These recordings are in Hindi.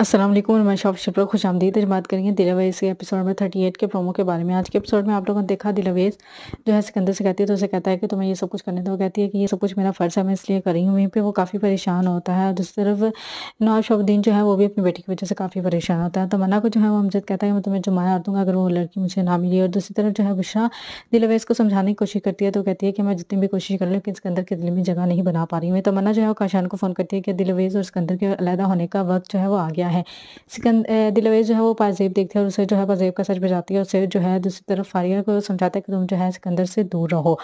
असलम मैं शॉप शिपर खुश आमदीद बात करेंगे दिलावेज के एपिसोड में थर्टी एट के प्रोमो के बारे में आज के एपिसोड में आप लोगों ने देखा दिलावेज जो है सिकंदर से कहती है तो उसे कहता है कि तुम्हें ये सब कुछ करने दो कहती है कि ये सब कुछ मेरा फ़र्ज़ है मैं इसलिए कर रही हूँ वहीं पर वो काफ़ी परेशान होता है दूसरी तरफ नवाब शबुद्दीन जो है वो भी अपनी बेटी की वजह से काफ़ी परेशान होता है तो मना को जो है वो हमजद कहता है मैं तुम्हें जुमाया हार दूँगा अगर वो लड़की मुझे ना मिली और दूसरी तरफ जो है बुशरा दिलावेज को समझाने की कोशिश करती है तो कहती है कि मैं जितनी भी कोशिश कर लेकिन सिकंदर के दिल में जगह नहीं बना पा रही हूँ तो मना जो है वो काशान को फ़ोन करती है कि दिलावेज और सिकंदर के अलहदा होने का वक्त जो है वो आ गया किया है सिकंद दिलवे जो है वो पाजेब देखते हैं और उसे जो है पाजेब का सच बजाती है और उसे जो है दूसरी तरफ फारिया को समझाता है कि तुम जो है सिकंदर से दूर रहो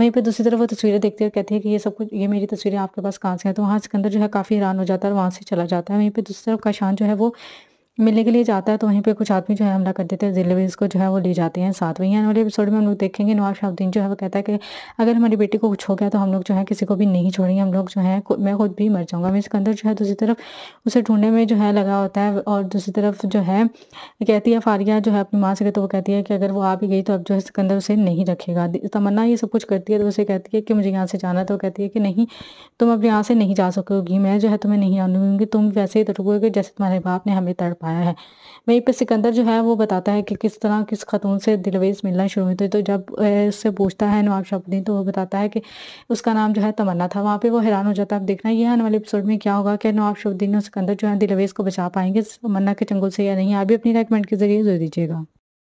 वहीं पर दूसरी तरफ वो तस्वीरें देखते हैं और कहती है कि ये सब कुछ ये मेरी तस्वीरें आपके पास कहाँ से हैं तो वहाँ सिकंदर जो है काफ़ी हैरान हो जाता है और वहाँ से चला जाता है वहीं पर दूसरी तरफ काशान जो है वो मिलने के लिए जाता है तो वहीं पे कुछ आदमी जो है हमला कर देते हैं दिलवेज को जो है वो ले जाते हैं साथ में ही वाले एपिसोड में हम लोग देखेंगे नवाब शाहुद्दीन जो है वो कहता है कि अगर हमारी बेटी को कुछ हो गया तो हम लोग जो है किसी को भी नहीं छोड़ेंगे हम लोग जो है मैं खुद भी मर जाऊँगा मेरे सिकंदर जो है दूसरी तरफ उसे ढूंढने में जो है लगा होता है और दूसरी तरफ जो है कहती है फारिया जो है अपनी माँ से तो वो कहती है कि अगर वो आ भी गई तो अब जो है सिकंदर उसे नहीं रखेगा तमन्ना ये सब कुछ करती है तो उसे कहती है कि मुझे यहाँ से जाना तो कहती है कि नहीं तुम अब यहाँ से नहीं जा सकोगी मैं जो है तुम्हें नहीं आने दूँगी तुम वैसे ही तड़पोगे जैसे तुम्हारे बाप ने हमें तड़पा पाया है वहीं पर सिकंदर जो है वो बताता है कि किस तरह किस खतून से दिलवेज मिलना शुरू हुई थी तो जब उससे पूछता है नवाब शब्दी तो वो बताता है कि उसका नाम जो है तमन्ना था वहाँ पर वो हैरान हो जाता है अब देखना यह आने वाले एपिसोड में क्या होगा कि नवाब शब्दीन और सिकंदर जो है दिलवेज को बचा पाएंगे तमन्ना के चंगुल से या नहीं आप भी अपनी रेकमेंट के जरिए जरूर दीजिएगा